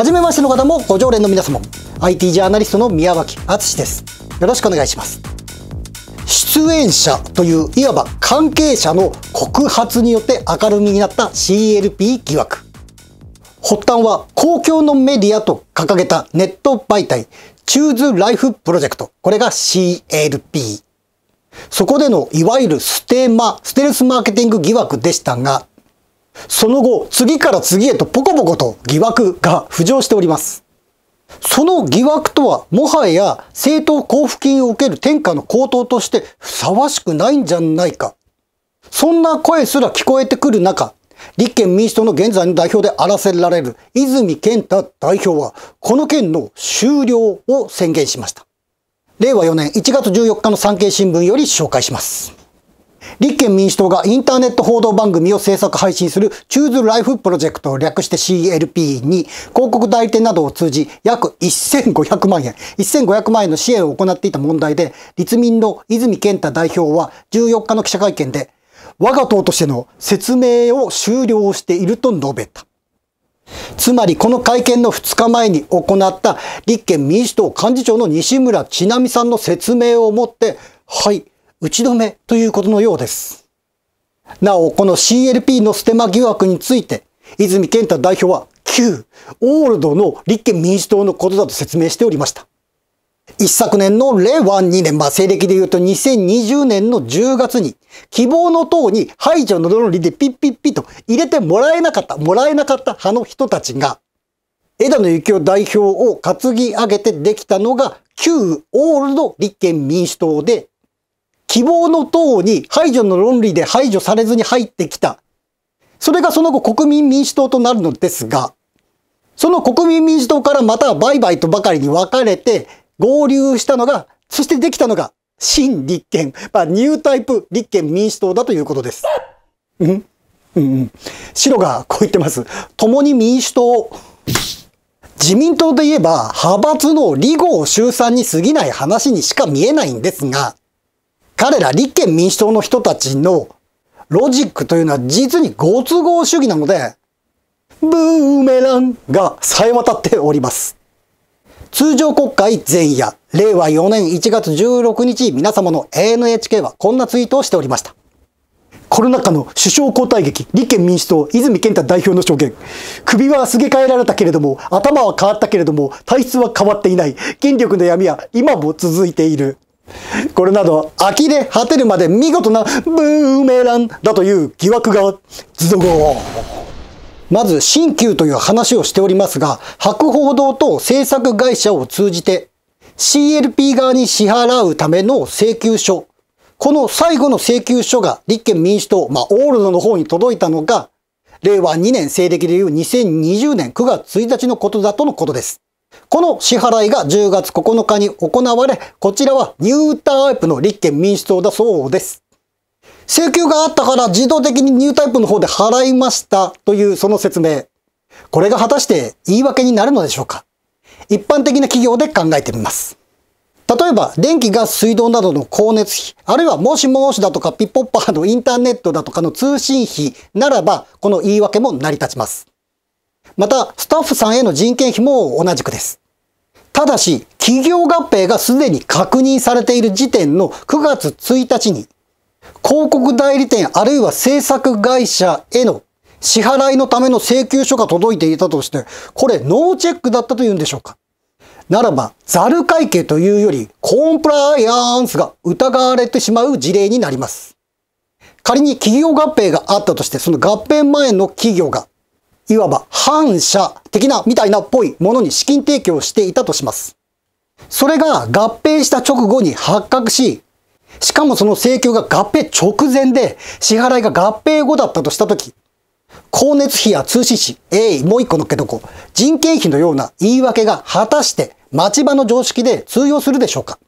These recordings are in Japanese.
初めましての方もご常連の皆様 IT ジャーナリストの宮脇敦ですよろしくお願いします出演者といういわば関係者の告発によって明るみになった CLP 疑惑発端は公共のメディアと掲げたネット媒体 Choose Life プロジェクトこれが CLP そこでのいわゆるステマ、ステルスマーケティング疑惑でしたが、その後、次から次へとポコポコと疑惑が浮上しております。その疑惑とは、もはや政党交付金を受ける天下の高騰としてふさわしくないんじゃないか。そんな声すら聞こえてくる中、立憲民主党の現在の代表であらせられる泉健太代表は、この件の終了を宣言しました。令和4年1月14日の産経新聞より紹介します。立憲民主党がインターネット報道番組を制作配信するチューズライフプロジェクトを略して CLP に広告代理店などを通じ約1500万円、1500万円の支援を行っていた問題で、立民の泉健太代表は14日の記者会見で、我が党としての説明を終了していると述べた。つまりこの会見の2日前に行った立憲民主党幹事長の西村千奈美さんの説明をもって、はい、打ち止めということのようです。なお、この CLP のステマ疑惑について、泉健太代表は旧オールドの立憲民主党のことだと説明しておりました。一昨年の令和2年、まあ、西暦で言うと2020年の10月に、希望の党に排除の論理でピッピッピと入れてもらえなかった、もらえなかった派の人たちが、枝野幸男代表を担ぎ上げてできたのが、旧オールド立憲民主党で、希望の党に排除の論理で排除されずに入ってきた。それがその後国民民主党となるのですが、その国民民主党からまた売買とばかりに分かれて合流したのが、そしてできたのが新立憲、まあ、ニュータイプ立憲民主党だということです。うんうん、白がこう言ってます。共に民主党。自民党で言えば、派閥の離合集参に過ぎない話にしか見えないんですが、彼ら立憲民主党の人たちのロジックというのは実にご都合主義なので、ブーメランがさえ渡っております。通常国会前夜、令和4年1月16日、皆様の ANHK はこんなツイートをしておりました。コロナ禍の首相交代劇、立憲民主党、泉健太代表の証言。首はすげ替えられたけれども、頭は変わったけれども、体質は変わっていない。権力の闇は今も続いている。これなど、呆れ果てるまで見事なブーメランだという疑惑が、ズドゴまず、新旧という話をしておりますが、博報堂と制作会社を通じて、CLP 側に支払うための請求書。この最後の請求書が立憲民主党、まあ、オールドの方に届いたのが、令和2年西暦でいう2020年9月1日のことだとのことです。この支払いが10月9日に行われ、こちらはニュータイプの立憲民主党だそうです。請求があったから自動的にニュータイプの方で払いましたというその説明。これが果たして言い訳になるのでしょうか一般的な企業で考えてみます。例えば、電気、ガス、水道などの光熱費、あるいはもしもしだとかピッポッパーのインターネットだとかの通信費ならば、この言い訳も成り立ちます。また、スタッフさんへの人件費も同じくです。ただし、企業合併がすでに確認されている時点の9月1日に、広告代理店あるいは制作会社への支払いのための請求書が届いていたとして、これノーチェックだったというんでしょうかならば、ザル会計というより、コンプライアンスが疑われてしまう事例になります。仮に企業合併があったとして、その合併前の企業がいわば反社的なみたいなっぽいものに資金提供していたとします。それが合併した直後に発覚し、しかもその請求が合併直前で支払いが合併後だったとしたとき、光熱費や通信費、えい、もう一個のっけとこ、人件費のような言い訳が果たして町場の常識で通用するでしょうか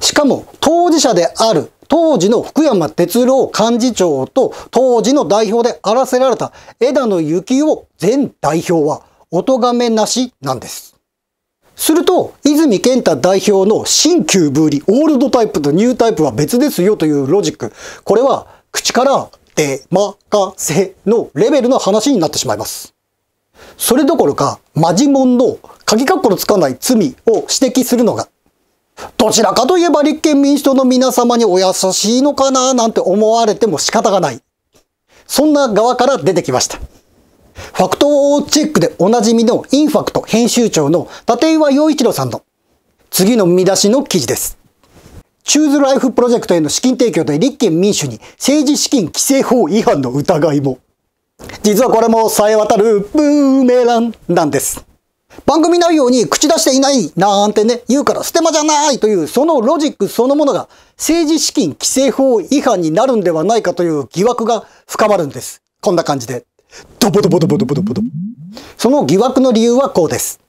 しかも当事者である当時の福山哲郎幹事長と当時の代表で荒らせられた枝野幸男前代表はお咎めなしなんです。すると、泉健太代表の新旧ブーリ、オールドタイプとニュータイプは別ですよというロジック。これは口から出まかせのレベルの話になってしまいます。それどころか、マジモンの鍵括弧のつかない罪を指摘するのがどちらかといえば立憲民主党の皆様にお優しいのかななんて思われても仕方がない。そんな側から出てきました。ファクトチェックでおなじみのインファクト編集長の立岩洋一郎さんの次の見出しの記事です。チューズライフプロジェクトへの資金提供で立憲民主に政治資金規正法違反の疑いも。実はこれも冴え渡るブーメランなんです。番組内容に口出していないなんてね、言うからステマじゃないというそのロジックそのものが政治資金規正法違反になるんではないかという疑惑が深まるんです。こんな感じで。ドボドボドボドボドボドその疑惑の理由はこうです。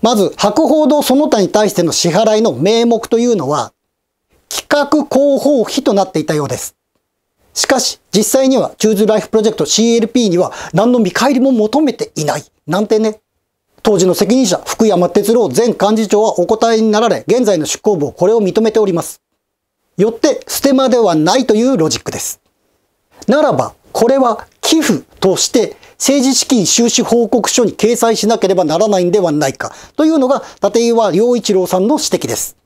まず、博報堂その他に対しての支払いの名目というのは、企画広報費となっていたようです。しかし、実際には、チューズライフプロジェクト CLP には何の見返りも求めていない。なんてね。当時の責任者、福山哲郎前幹事長はお答えになられ、現在の執行部をこれを認めております。よって、ステマではないというロジックです。ならば、これは寄付として政治資金収支報告書に掲載しなければならないんではないか、というのが立岩良一郎さんの指摘です。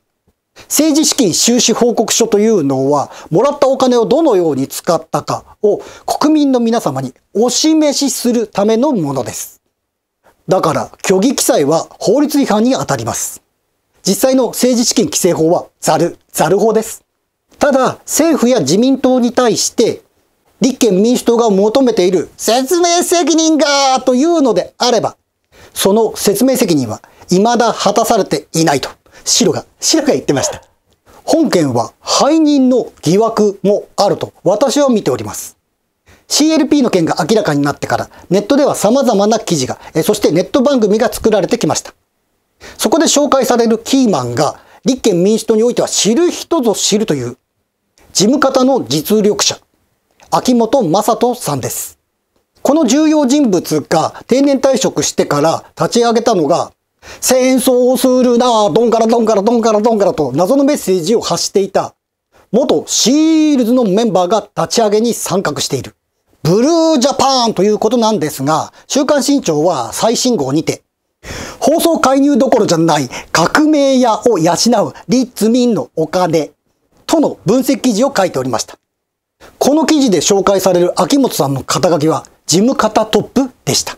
政治資金収支報告書というのは、もらったお金をどのように使ったかを国民の皆様にお示しするためのものです。だから虚偽記載は法律違反に当たります。実際の政治資金規正法はざる、ざる法です。ただ、政府や自民党に対して、立憲民主党が求めている説明責任がというのであれば、その説明責任は未だ果たされていないと、白が、白が言ってました。本件は背任の疑惑もあると私は見ております。CLP の件が明らかになってからネットでは様々な記事が、そしてネット番組が作られてきました。そこで紹介されるキーマンが立憲民主党においては知る人ぞ知るという事務方の実力者、秋元正人さんです。この重要人物が定年退職してから立ち上げたのが戦争をするなどんからどんからどんからどんからと謎のメッセージを発していた元シールズのメンバーが立ち上げに参画している。ブルージャパンということなんですが、週刊新潮は最新号にて、放送介入どころじゃない革命屋を養う立民のお金との分析記事を書いておりました。この記事で紹介される秋元さんの肩書きは事務方トップでした。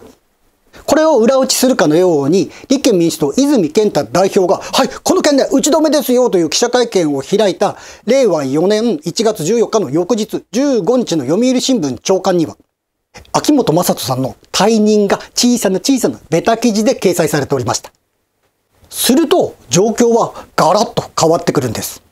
これを裏打ちするかのように、立憲民主党泉健太代表が、はい、この件で打ち止めですよという記者会見を開いた、令和4年1月14日の翌日、15日の読売新聞長官には、秋元正人さんの退任が小さな小さなベタ記事で掲載されておりました。すると、状況はガラッと変わってくるんです。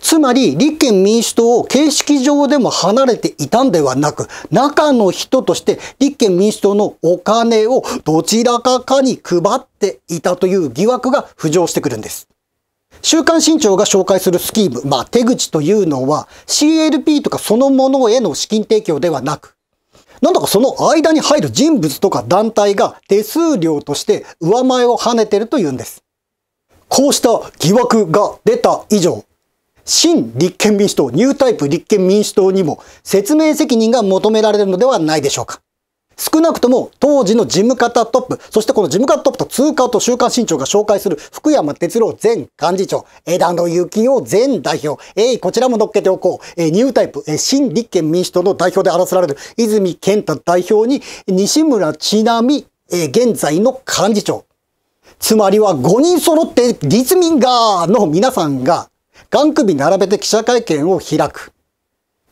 つまり立憲民主党を形式上でも離れていたんではなく、中の人として立憲民主党のお金をどちらかかに配っていたという疑惑が浮上してくるんです。週刊新潮が紹介するスキーム、まあ手口というのは CLP とかそのものへの資金提供ではなく、なんだかその間に入る人物とか団体が手数料として上前を跳ねてるというんです。こうした疑惑が出た以上、新立憲民主党、ニュータイプ立憲民主党にも説明責任が求められるのではないでしょうか。少なくとも当時の事務方トップ、そしてこの事務方トップと通貨と週刊新潮が紹介する福山哲郎前幹事長、枝野幸男前代表、えい、こちらも乗っけておこう、えー、ニュータイプ、えー、新立憲民主党の代表で争われる泉健太代表に西村ち奈美、えー、現在の幹事長。つまりは5人揃って立民がの皆さんがン首並べて記者会見を開く。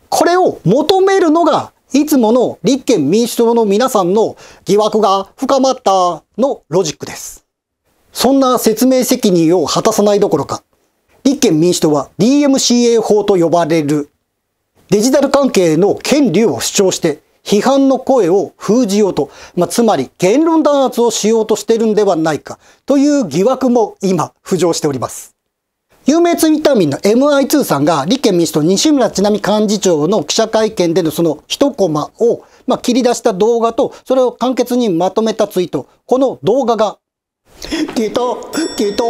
これを求めるのが、いつもの立憲民主党の皆さんの疑惑が深まったのロジックです。そんな説明責任を果たさないどころか、立憲民主党は DMCA 法と呼ばれるデジタル関係の権利を主張して批判の声を封じようと、まあ、つまり言論弾圧をしようとしてるんではないかという疑惑も今浮上しております。有名ツイッター民の MI2 さんが立憲民主党西村智奈美幹事長の記者会見でのその一コマを、まあ、切り出した動画と、それを簡潔にまとめたツイート。この動画が、聞いた聞いた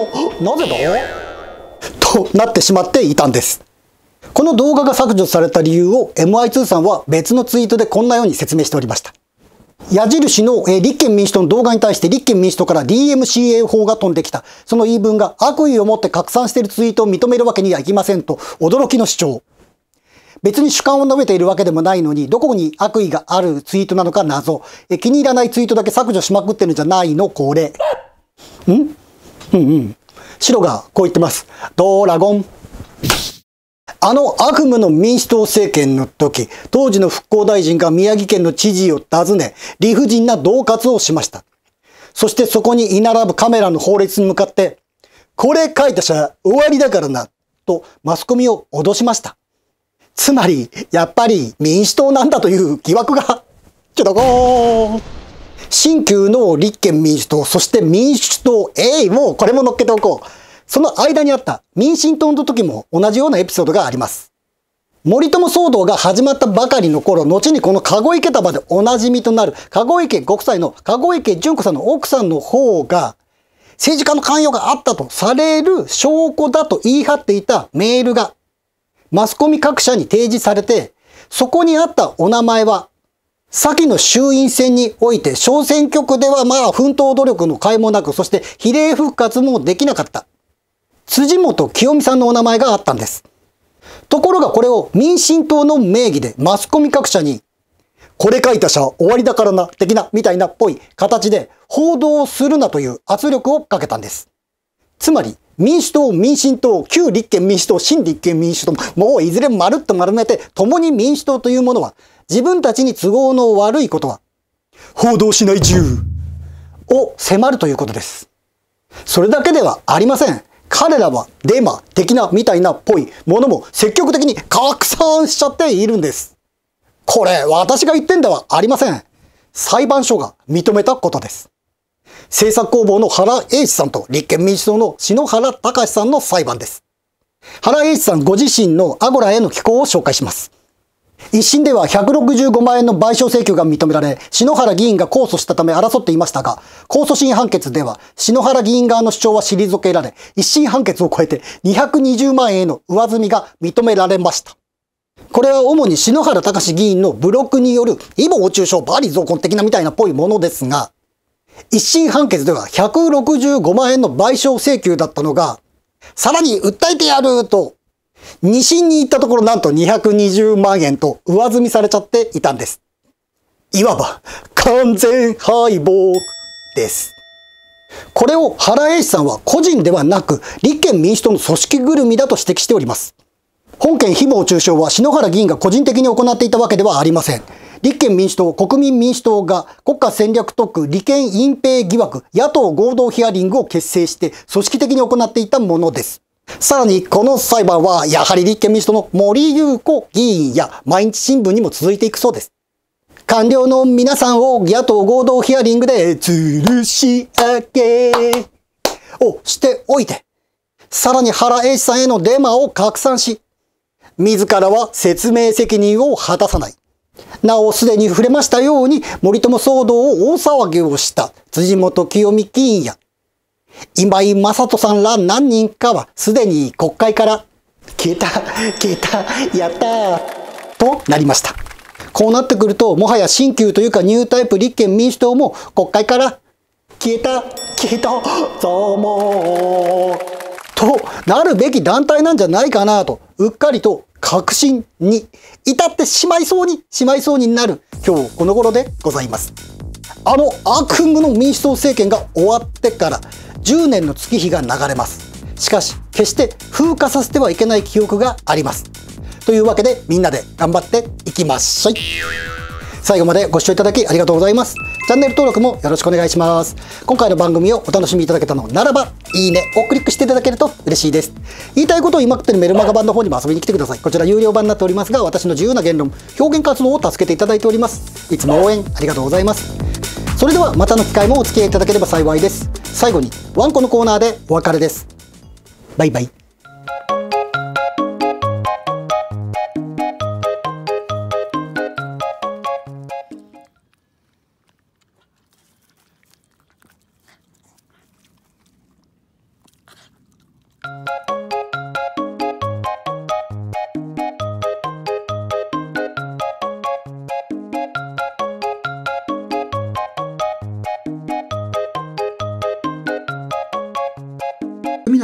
なぜだとなってしまっていたんです。この動画が削除された理由を MI2 さんは別のツイートでこんなように説明しておりました。矢印の、え立憲民主党の動画に対して立憲民主党から DMCA 法が飛んできた。その言い分が悪意を持って拡散しているツイートを認めるわけにはいきませんと驚きの主張。別に主観を述べているわけでもないのに、どこに悪意があるツイートなのか謎。え気に入らないツイートだけ削除しまくってるんじゃないのこれ。んうんうん。白がこう言ってます。ドラゴン。あの悪夢の民主党政権の時、当時の復興大臣が宮城県の知事を訪ね、理不尽な恫喝をしました。そしてそこに居並ぶカメラの法律に向かって、これ書いた者終わりだからな、とマスコミを脅しました。つまり、やっぱり民主党なんだという疑惑が、ちょどこー新旧の立憲民主党、そして民主党 A もこれも乗っけておこう。その間にあった民進党の時も同じようなエピソードがあります。森友騒動が始まったばかりの頃、後にこの籠池束でおなじみとなる、籠池ご夫妻の籠池淳子さんの奥さんの方が、政治家の関与があったとされる証拠だと言い張っていたメールが、マスコミ各社に提示されて、そこにあったお名前は、先の衆院選において小選挙区ではまあ奮闘努力の甲斐もなく、そして比例復活もできなかった。辻元清美さんのお名前があったんです。ところがこれを民進党の名義でマスコミ各社に、これ書いた社は終わりだからな、的な、みたいなっぽい形で報道するなという圧力をかけたんです。つまり、民主党、民進党、旧立憲民主党、新立憲民主党、もういずれまるっと丸めて、共に民主党というものは、自分たちに都合の悪いことは、報道しない自由を迫るということです。それだけではありません。彼らはデマ的なみたいなっぽいものも積極的に拡散しちゃっているんです。これ、私が言ってんではありません。裁判所が認めたことです。政策工房の原英史さんと立憲民主党の篠原隆さんの裁判です。原英史さんご自身のアゴラへの寄稿を紹介します。一審では165万円の賠償請求が認められ、篠原議員が控訴したため争っていましたが、控訴審判決では、篠原議員側の主張は退けられ、一審判決を超えて220万円への上積みが認められました。これは主に篠原隆議員のブロックによる、イボ中傷バリ増根的なみたいなっぽいものですが、一審判決では165万円の賠償請求だったのが、さらに訴えてやると西に行ったところなんと220万円と上積みされちゃっていたんです。いわば完全敗北です。これを原英史さんは個人ではなく立憲民主党の組織ぐるみだと指摘しております。本件誹謗中傷は篠原議員が個人的に行っていたわけではありません。立憲民主党、国民民主党が国家戦略特区、利権隠蔽疑惑、野党合同ヒアリングを結成して組織的に行っていたものです。さらに、この裁判は、やはり立憲民主党の森裕子議員や毎日新聞にも続いていくそうです。官僚の皆さんを野党合同ヒアリングで吊るし上げをしておいて、さらに原英史さんへのデマを拡散し、自らは説明責任を果たさない。なお、すでに触れましたように、森友騒動を大騒ぎをした辻元清美議員や、今井正人さんら何人かはすでに国会から消えた、消えた、やったとなりました。こうなってくると、もはや新旧というかニュータイプ立憲民主党も国会から消えた、消えた、ぞもとなるべき団体なんじゃないかなと、うっかりと確信に至ってしまいそうに、しまいそうになる今日この頃でございます。あの悪夢の民主党政権が終わってから、10年の月日が流れますしかし決して風化させてはいけない記憶がありますというわけでみんなで頑張っていきましょい最後までご視聴いただきありがとうございますチャンネル登録もよろしくお願いします今回の番組をお楽しみいただけたのならばいいねをクリックしていただけると嬉しいです言いたいことを今くってるメルマガ版の方にも遊びに来てくださいこちら有料版になっておりますが私の自由な言論表現活動を助けていただいておりますいつも応援ありがとうございますそれではまたの機会もお付き合いいただければ幸いです最後にワンコのコーナーでお別れですバイバイ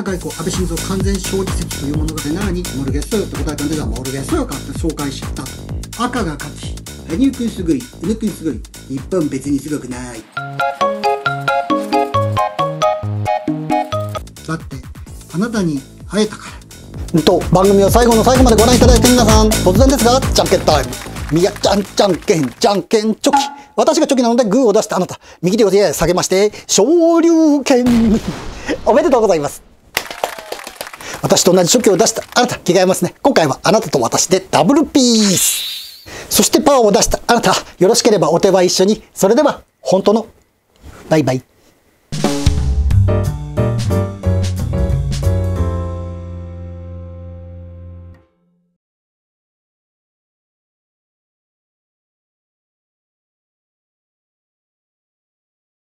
な外交、安倍晋三完全勝利席というものがながに、モルゲスと答えたんですが、モルゲスよかって紹介した赤が勝ち、羽生君すぐり、宇ク君すぐり、日本別にすごくない。だって、あなたに会えたから。と、番組を最後の最後までご覧いただいて皆さん、突然ですが、じゃんけんタイム。みや、ちゃんじゃんけん、じゃんけんチョキ。私がチョキなのでグーを出したあなた。右手を手下げまして、昇竜拳。おめでとうございます。私と同じ初期を出したあなた、着替えますね。今回はあなたと私でダブルピース。そしてパワーを出したあなた、よろしければお手は一緒に。それでは、本当の、バイバイ。